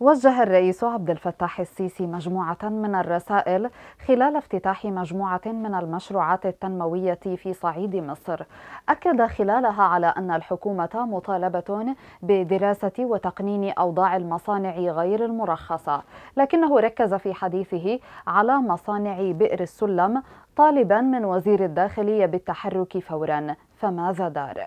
وجه الرئيس عبد الفتاح السيسي مجموعة من الرسائل خلال افتتاح مجموعة من المشروعات التنموية في صعيد مصر، أكد خلالها على أن الحكومة مطالبة بدراسة وتقنين أوضاع المصانع غير المرخصة، لكنه ركز في حديثه على مصانع بئر السلم طالبا من وزير الداخلية بالتحرك فورا، فماذا دار؟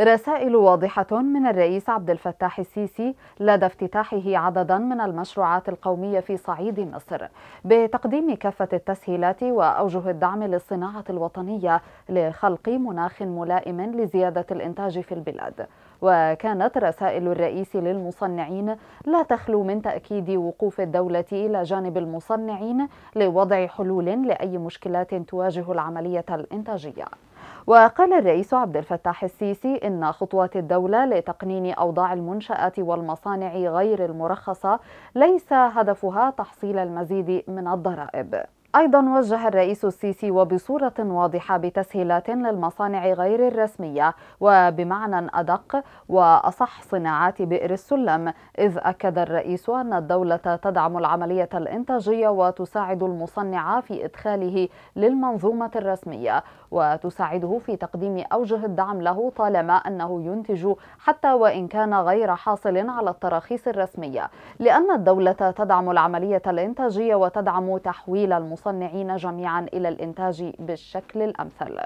رسائل واضحة من الرئيس عبد الفتاح السيسي لدى افتتاحه عددا من المشروعات القومية في صعيد مصر بتقديم كافة التسهيلات وأوجه الدعم للصناعة الوطنية لخلق مناخ ملائم لزيادة الإنتاج في البلاد وكانت رسائل الرئيس للمصنعين لا تخلو من تأكيد وقوف الدولة إلى جانب المصنعين لوضع حلول لأي مشكلات تواجه العملية الإنتاجية وقال الرئيس عبد الفتاح السيسي إن خطوات الدولة لتقنين أوضاع المنشآت والمصانع غير المرخصة ليس هدفها تحصيل المزيد من الضرائب أيضا وجه الرئيس السيسي وبصورة واضحة بتسهيلات للمصانع غير الرسمية وبمعنى أدق وأصح صناعات بئر السلم إذ أكد الرئيس أن الدولة تدعم العملية الإنتاجية وتساعد المصنع في إدخاله للمنظومة الرسمية وتساعده في تقديم أوجه الدعم له طالما أنه ينتج حتى وإن كان غير حاصل على التراخيص الرسمية لأن الدولة تدعم العملية الإنتاجية وتدعم تحويل المصنع المصنعين جميعا إلى الإنتاج بالشكل الأمثل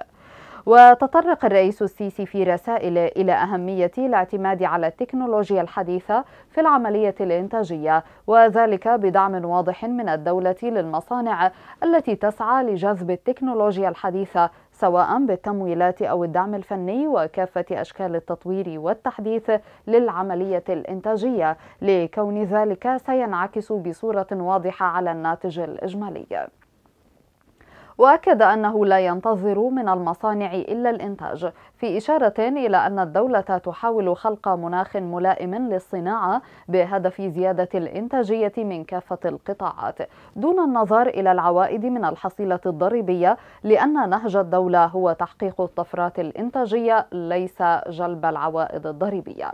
وتطرق الرئيس السيسي في رسائله إلى أهمية الاعتماد على التكنولوجيا الحديثة في العملية الإنتاجية وذلك بدعم واضح من الدولة للمصانع التي تسعى لجذب التكنولوجيا الحديثة سواء بالتمويلات أو الدعم الفني وكافة أشكال التطوير والتحديث للعملية الإنتاجية لكون ذلك سينعكس بصورة واضحة على الناتج الإجمالي وأكد أنه لا ينتظر من المصانع إلا الإنتاج في إشارة إلى أن الدولة تحاول خلق مناخ ملائم للصناعة بهدف زيادة الإنتاجية من كافة القطاعات دون النظر إلى العوائد من الحصيلة الضريبية لأن نهج الدولة هو تحقيق الطفرات الإنتاجية ليس جلب العوائد الضريبية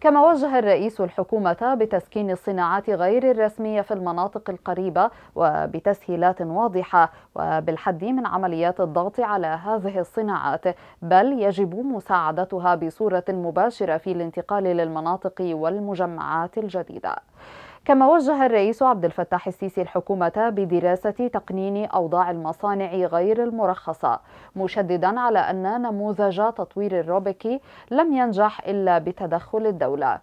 كما وجه الرئيس الحكومة بتسكين الصناعات غير الرسمية في المناطق القريبة وبتسهيلات واضحة وبالحد من عمليات الضغط على هذه الصناعات بل يجب مساعدتها بصورة مباشرة في الانتقال للمناطق والمجمعات الجديدة كما وجه الرئيس عبد الفتاح السيسي الحكومة بدراسة تقنين أوضاع المصانع غير المرخصة مشددا على أن نموذج تطوير الروبكي لم ينجح إلا بتدخل الدولة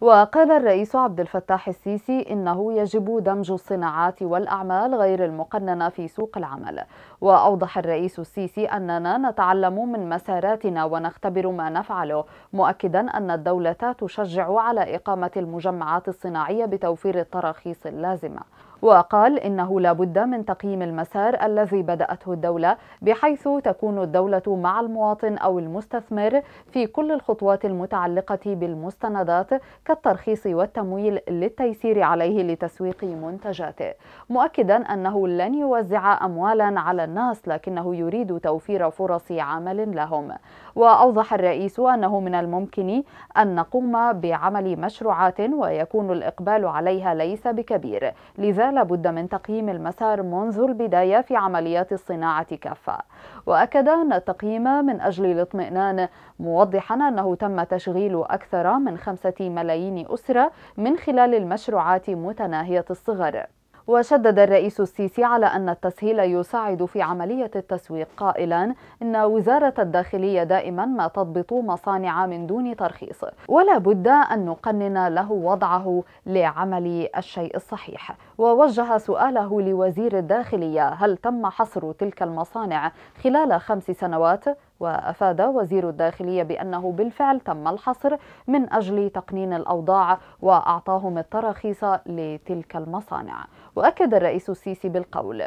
وقال الرئيس عبد الفتاح السيسي انه يجب دمج الصناعات والاعمال غير المقننه في سوق العمل واوضح الرئيس السيسي اننا نتعلم من مساراتنا ونختبر ما نفعله مؤكدا ان الدوله تشجع على اقامه المجمعات الصناعيه بتوفير التراخيص اللازمه وقال إنه لابد من تقييم المسار الذي بدأته الدولة بحيث تكون الدولة مع المواطن أو المستثمر في كل الخطوات المتعلقة بالمستندات كالترخيص والتمويل للتيسير عليه لتسويق منتجاته مؤكدا أنه لن يوزع أموالا على الناس لكنه يريد توفير فرص عمل لهم وأوضح الرئيس أنه من الممكن أن نقوم بعمل مشروعات ويكون الإقبال عليها ليس بكبير لذلك لابد من تقييم المسار منذ البداية في عمليات الصناعة كافة وأكد أن التقييم من أجل الاطمئنان موضحا أنه تم تشغيل أكثر من خمسة ملايين أسرة من خلال المشروعات متناهية الصغر وشدد الرئيس السيسي على أن التسهيل يساعد في عملية التسويق قائلا إن وزارة الداخلية دائما ما تضبط مصانع من دون ترخيص ولا بد أن نقنن له وضعه لعمل الشيء الصحيح ووجه سؤاله لوزير الداخلية هل تم حصر تلك المصانع خلال خمس سنوات وأفاد وزير الداخلية بأنه بالفعل تم الحصر من أجل تقنين الأوضاع وأعطاهم التراخيص لتلك المصانع وأكد الرئيس السيسي بالقول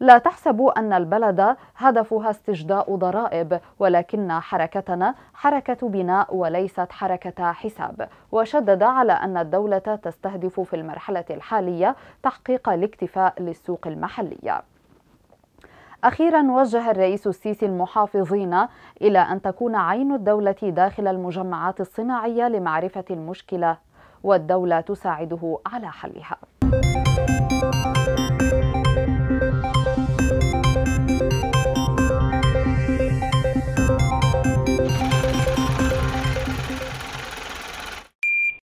لا تحسبوا أن البلد هدفها استجداء ضرائب ولكن حركتنا حركة بناء وليست حركة حساب وشدد على أن الدولة تستهدف في المرحلة الحالية تحقيق الاكتفاء للسوق المحلية أخيرا وجه الرئيس السيسي المحافظين إلى أن تكون عين الدولة داخل المجمعات الصناعية لمعرفة المشكلة والدولة تساعده على حلها.